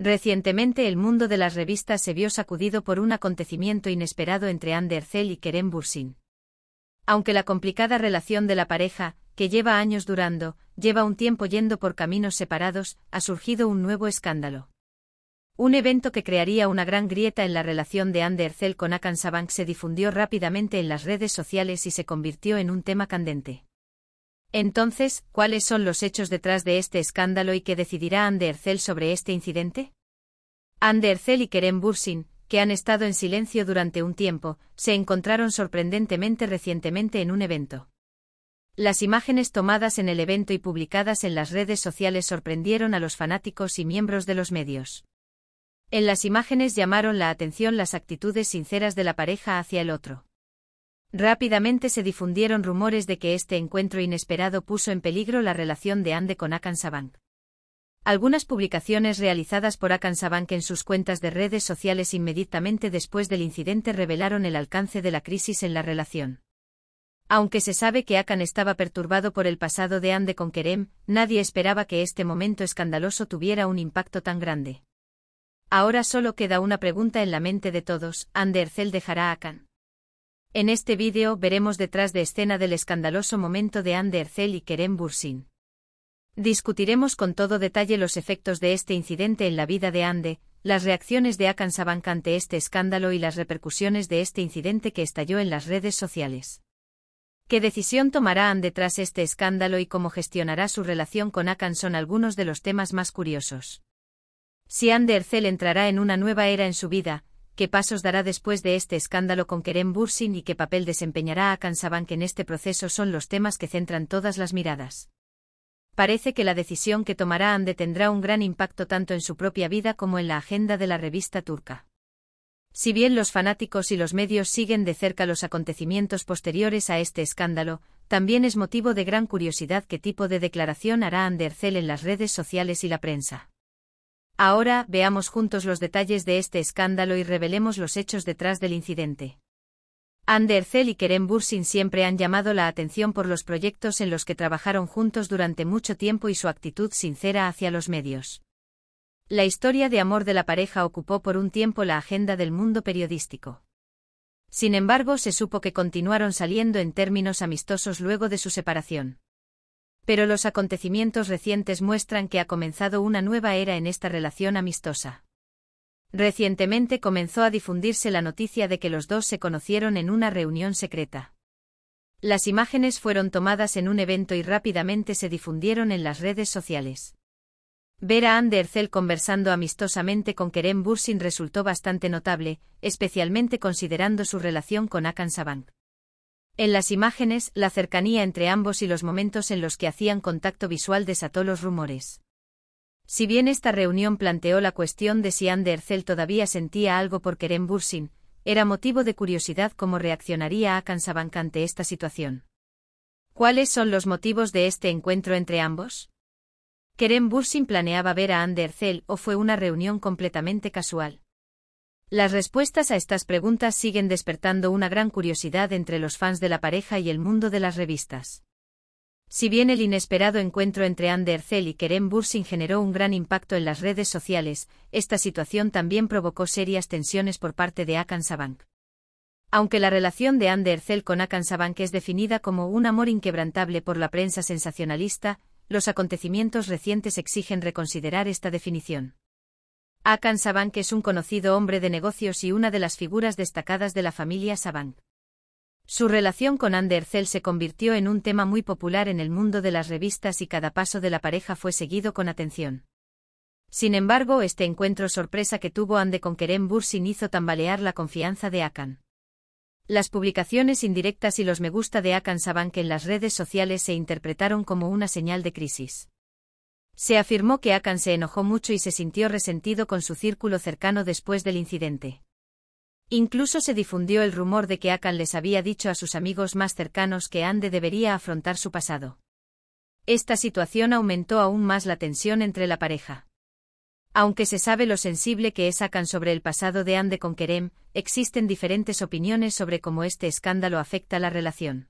Recientemente el mundo de las revistas se vio sacudido por un acontecimiento inesperado entre Ercel y Kerem Bursin. Aunque la complicada relación de la pareja, que lleva años durando, lleva un tiempo yendo por caminos separados, ha surgido un nuevo escándalo. Un evento que crearía una gran grieta en la relación de Herzel con Akansabank se difundió rápidamente en las redes sociales y se convirtió en un tema candente. Entonces, ¿cuáles son los hechos detrás de este escándalo y qué decidirá Andercel sobre este incidente? Andercel y Kerem Bursin, que han estado en silencio durante un tiempo, se encontraron sorprendentemente recientemente en un evento. Las imágenes tomadas en el evento y publicadas en las redes sociales sorprendieron a los fanáticos y miembros de los medios. En las imágenes llamaron la atención las actitudes sinceras de la pareja hacia el otro. Rápidamente se difundieron rumores de que este encuentro inesperado puso en peligro la relación de Ande con Akan Sabank. Algunas publicaciones realizadas por Akan Sabank en sus cuentas de redes sociales inmediatamente después del incidente revelaron el alcance de la crisis en la relación. Aunque se sabe que Akan estaba perturbado por el pasado de Ande con Kerem, nadie esperaba que este momento escandaloso tuviera un impacto tan grande. Ahora solo queda una pregunta en la mente de todos, ¿Ande Ercel dejará a Akan? En este vídeo veremos detrás de escena del escandaloso momento de Ande Ercel y Kerem Bursin. Discutiremos con todo detalle los efectos de este incidente en la vida de Ande, las reacciones de Akan Sabank ante este escándalo y las repercusiones de este incidente que estalló en las redes sociales. ¿Qué decisión tomará Ande tras este escándalo y cómo gestionará su relación con Akan son algunos de los temas más curiosos? Si Ander Ercel entrará en una nueva era en su vida, qué pasos dará después de este escándalo con Kerem Bursin y qué papel desempeñará a que en este proceso son los temas que centran todas las miradas. Parece que la decisión que tomará Ande tendrá un gran impacto tanto en su propia vida como en la agenda de la revista turca. Si bien los fanáticos y los medios siguen de cerca los acontecimientos posteriores a este escándalo, también es motivo de gran curiosidad qué tipo de declaración hará Andercel en las redes sociales y la prensa. Ahora, veamos juntos los detalles de este escándalo y revelemos los hechos detrás del incidente. Andercel y Kerem Bursin siempre han llamado la atención por los proyectos en los que trabajaron juntos durante mucho tiempo y su actitud sincera hacia los medios. La historia de amor de la pareja ocupó por un tiempo la agenda del mundo periodístico. Sin embargo, se supo que continuaron saliendo en términos amistosos luego de su separación. Pero los acontecimientos recientes muestran que ha comenzado una nueva era en esta relación amistosa. Recientemente comenzó a difundirse la noticia de que los dos se conocieron en una reunión secreta. Las imágenes fueron tomadas en un evento y rápidamente se difundieron en las redes sociales. Ver a Andercel conversando amistosamente con Kerem Bursin resultó bastante notable, especialmente considerando su relación con Akan en las imágenes, la cercanía entre ambos y los momentos en los que hacían contacto visual desató los rumores. Si bien esta reunión planteó la cuestión de si Anderzel todavía sentía algo por Kerem Bursin, era motivo de curiosidad cómo reaccionaría a Sabank ante esta situación. ¿Cuáles son los motivos de este encuentro entre ambos? ¿Kerem Bursin planeaba ver a Anderzel o fue una reunión completamente casual? Las respuestas a estas preguntas siguen despertando una gran curiosidad entre los fans de la pareja y el mundo de las revistas. Si bien el inesperado encuentro entre Anne Ercel y Kerem Bursin generó un gran impacto en las redes sociales, esta situación también provocó serias tensiones por parte de Akansabank. Aunque la relación de Anne Ercel con Akansabank es definida como un amor inquebrantable por la prensa sensacionalista, los acontecimientos recientes exigen reconsiderar esta definición. Akan Sabank es un conocido hombre de negocios y una de las figuras destacadas de la familia Sabank. Su relación con Andercel se convirtió en un tema muy popular en el mundo de las revistas y cada paso de la pareja fue seguido con atención. Sin embargo, este encuentro sorpresa que tuvo Ande con Kerem Bursin hizo tambalear la confianza de Akan. Las publicaciones indirectas y los me gusta de Akan Sabank en las redes sociales se interpretaron como una señal de crisis. Se afirmó que Akan se enojó mucho y se sintió resentido con su círculo cercano después del incidente. Incluso se difundió el rumor de que Akan les había dicho a sus amigos más cercanos que Ande debería afrontar su pasado. Esta situación aumentó aún más la tensión entre la pareja. Aunque se sabe lo sensible que es Akan sobre el pasado de Ande con Kerem, existen diferentes opiniones sobre cómo este escándalo afecta la relación.